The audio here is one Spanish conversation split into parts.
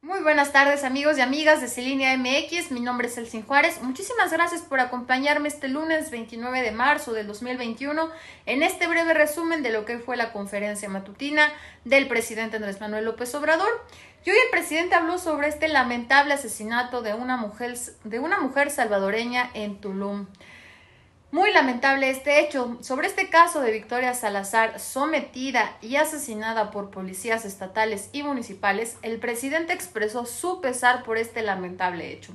Muy buenas tardes amigos y amigas de Celinia MX, mi nombre es Elsin Juárez. Muchísimas gracias por acompañarme este lunes 29 de marzo del 2021 en este breve resumen de lo que fue la conferencia matutina del presidente Andrés Manuel López Obrador. Y hoy el presidente habló sobre este lamentable asesinato de una mujer, de una mujer salvadoreña en Tulum. Muy lamentable este hecho. Sobre este caso de Victoria Salazar, sometida y asesinada por policías estatales y municipales, el presidente expresó su pesar por este lamentable hecho.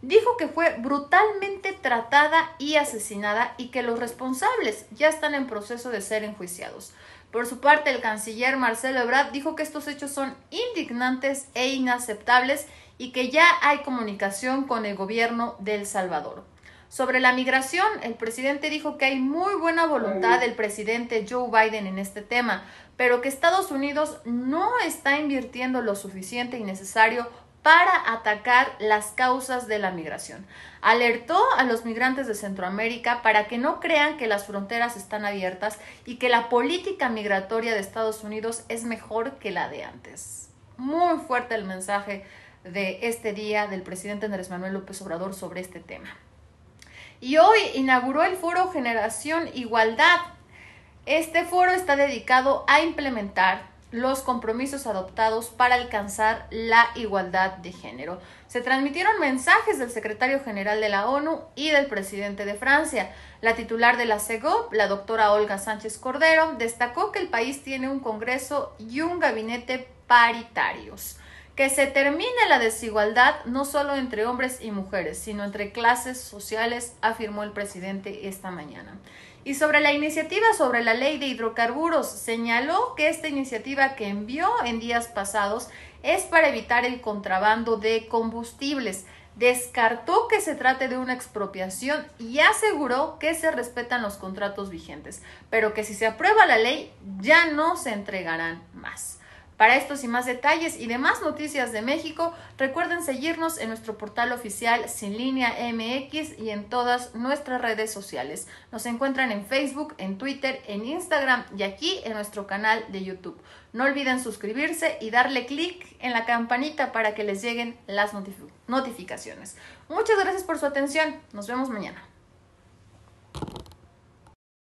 Dijo que fue brutalmente tratada y asesinada y que los responsables ya están en proceso de ser enjuiciados. Por su parte, el canciller Marcelo Ebrard dijo que estos hechos son indignantes e inaceptables y que ya hay comunicación con el gobierno El Salvador. Sobre la migración, el presidente dijo que hay muy buena voluntad del presidente Joe Biden en este tema, pero que Estados Unidos no está invirtiendo lo suficiente y necesario para atacar las causas de la migración. Alertó a los migrantes de Centroamérica para que no crean que las fronteras están abiertas y que la política migratoria de Estados Unidos es mejor que la de antes. Muy fuerte el mensaje de este día del presidente Andrés Manuel López Obrador sobre este tema y hoy inauguró el foro Generación Igualdad. Este foro está dedicado a implementar los compromisos adoptados para alcanzar la igualdad de género. Se transmitieron mensajes del secretario general de la ONU y del presidente de Francia. La titular de la CEGOP, la doctora Olga Sánchez Cordero, destacó que el país tiene un Congreso y un gabinete paritarios que se termine la desigualdad no solo entre hombres y mujeres, sino entre clases sociales, afirmó el presidente esta mañana. Y sobre la iniciativa sobre la ley de hidrocarburos, señaló que esta iniciativa que envió en días pasados es para evitar el contrabando de combustibles. Descartó que se trate de una expropiación y aseguró que se respetan los contratos vigentes, pero que si se aprueba la ley ya no se entregarán más. Para estos y más detalles y demás noticias de México, recuerden seguirnos en nuestro portal oficial Sin Línea MX y en todas nuestras redes sociales. Nos encuentran en Facebook, en Twitter, en Instagram y aquí en nuestro canal de YouTube. No olviden suscribirse y darle clic en la campanita para que les lleguen las notificaciones. Muchas gracias por su atención. Nos vemos mañana.